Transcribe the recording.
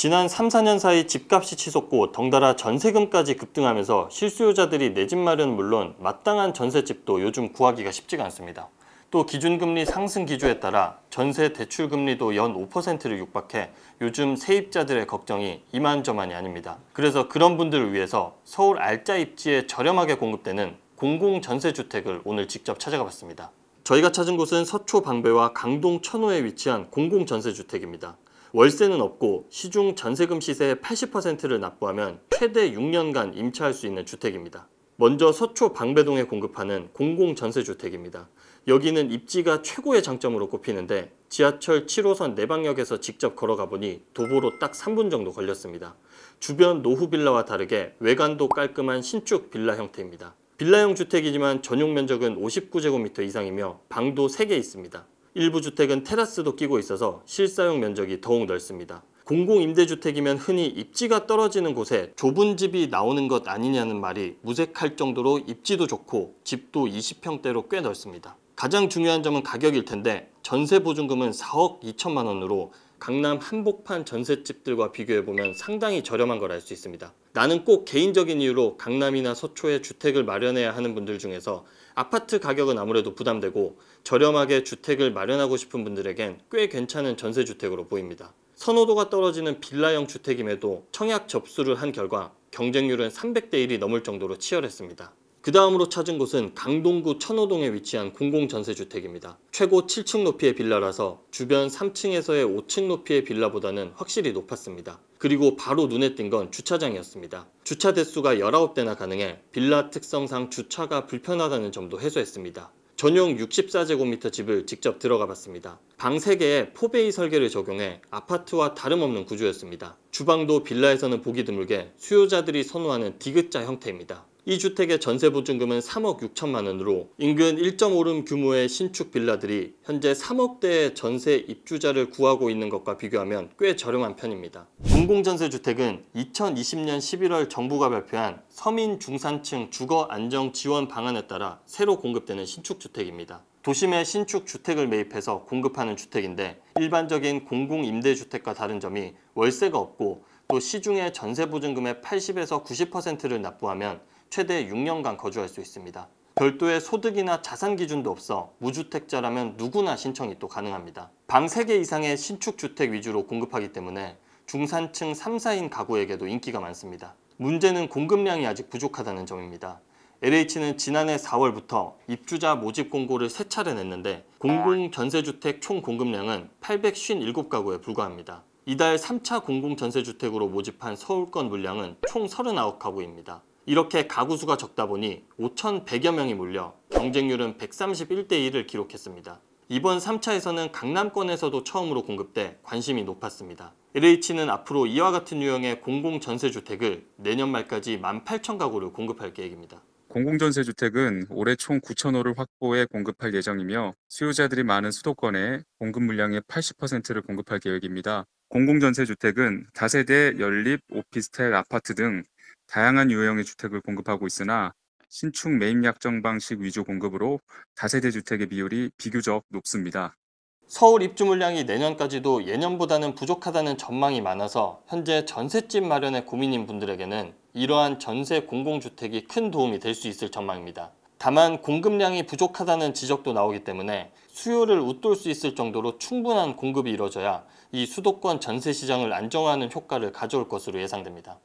지난 3, 4년 사이 집값이 치솟고 덩달아 전세금까지 급등하면서 실수요자들이 내 집 마련 물론 마땅한 전세집도 요즘 구하기가 쉽지가 않습니다. 또 기준금리 상승 기조에 따라 전세 대출금리도 연 5%를 육박해 요즘 세입자들의 걱정이 이만저만이 아닙니다. 그래서 그런 분들을 위해서 서울 알짜 입지에 저렴하게 공급되는 공공전세주택을 오늘 직접 찾아가 봤습니다. 저희가 찾은 곳은 서초 방배와 강동 천호에 위치한 공공전세주택입니다. 월세는 없고 시중 전세금 시세의 80%를 납부하면 최대 6년간 임차할 수 있는 주택입니다. 먼저 서초 방배동에 공급하는 공공전세주택입니다. 여기는 입지가 최고의 장점으로 꼽히는데 지하철 7호선 내방역에서 직접 걸어가 보니 도보로 딱 3분 정도 걸렸습니다. 주변 노후빌라와 다르게 외관도 깔끔한 신축 빌라 형태입니다. 빌라형 주택이지만 전용 면적은 59제곱미터 이상이며 방도 3개 있습니다. 일부 주택은 테라스도 끼고 있어서 실사용 면적이 더욱 넓습니다. 공공임대주택이면 흔히 입지가 떨어지는 곳에 좁은 집이 나오는 것 아니냐는 말이 무색할 정도로 입지도 좋고 집도 20평대로 꽤 넓습니다. 가장 중요한 점은 가격일 텐데 전세 보증금은 4억 2천만 원으로 강남 한복판 전셋집들과 비교해보면 상당히 저렴한 걸 알 수 있습니다. 나는 꼭 개인적인 이유로 강남이나 서초에 주택을 마련해야 하는 분들 중에서 아파트 가격은 아무래도 부담되고 저렴하게 주택을 마련하고 싶은 분들에겐 꽤 괜찮은 전세주택으로 보입니다. 선호도가 떨어지는 빌라형 주택임에도 청약 접수를 한 결과 경쟁률은 300대 1이 넘을 정도로 치열했습니다. 그 다음으로 찾은 곳은 강동구 천호동에 위치한 공공전세주택입니다. 최고 7층 높이의 빌라라서 주변 3층에서의 5층 높이의 빌라보다는 확실히 높았습니다. 그리고 바로 눈에 띈 건 주차장이었습니다. 주차 대수가 19대나 가능해 빌라 특성상 주차가 불편하다는 점도 해소했습니다. 전용 64제곱미터 집을 직접 들어가 봤습니다. 방 3개에 포베이 설계를 적용해 아파트와 다름없는 구조였습니다. 주방도 빌라에서는 보기 드물게 수요자들이 선호하는 디귿자 형태입니다. 이 주택의 전세 보증금은 3억 6천만 원으로 인근 1.5룸 규모의 신축 빌라들이 현재 3억대의 전세 입주자를 구하고 있는 것과 비교하면 꽤 저렴한 편입니다. 공공전세 주택은 2020년 11월 정부가 발표한 서민 중산층 주거 안정 지원 방안에 따라 새로 공급되는 신축 주택입니다. 도심에 신축 주택을 매입해서 공급하는 주택인데 일반적인 공공임대주택과 다른 점이 월세가 없고 또 시중의 전세보증금의 80에서 90%를 납부하면 최대 6년간 거주할 수 있습니다. 별도의 소득이나 자산 기준도 없어 무주택자라면 누구나 신청이 또 가능합니다. 방 3개 이상의 신축주택 위주로 공급하기 때문에 중산층 3, 4인 가구에게도 인기가 많습니다. 문제는 공급량이 아직 부족하다는 점입니다. LH는 지난해 4월부터 입주자 모집 공고를 세 차례 냈는데 공공전세주택 총 공급량은 857가구에 불과합니다. 이달 3차 공공전세주택으로 모집한 서울권 물량은 총 39가구입니다. 이렇게 가구 수가 적다 보니 5,100여 명이 몰려 경쟁률은 131대 1을 기록했습니다. 이번 3차에서는 강남권에서도 처음으로 공급돼 관심이 높았습니다. LH는 앞으로 이와 같은 유형의 공공전세주택을 내년 말까지 18,000가구를 공급할 계획입니다. 공공전세주택은 올해 총 9,000호를 확보해 공급할 예정이며 수요자들이 많은 수도권에 공급 물량의 80%를 공급할 계획입니다. 공공전세주택은 다세대, 연립, 오피스텔, 아파트 등 다양한 유형의 주택을 공급하고 있으나 신축 매입 약정 방식 위주 공급으로 다세대 주택의 비율이 비교적 높습니다. 서울 입주 물량이 내년까지도 예년보다는 부족하다는 전망이 많아서 현재 전셋집 마련에 고민인 분들에게는 이러한 전세 공공주택이 큰 도움이 될 수 있을 전망입니다. 다만 공급량이 부족하다는 지적도 나오기 때문에 수요를 웃돌 수 있을 정도로 충분한 공급이 이뤄져야 이 수도권 전세 시장을 안정화하는 효과를 가져올 것으로 예상됩니다.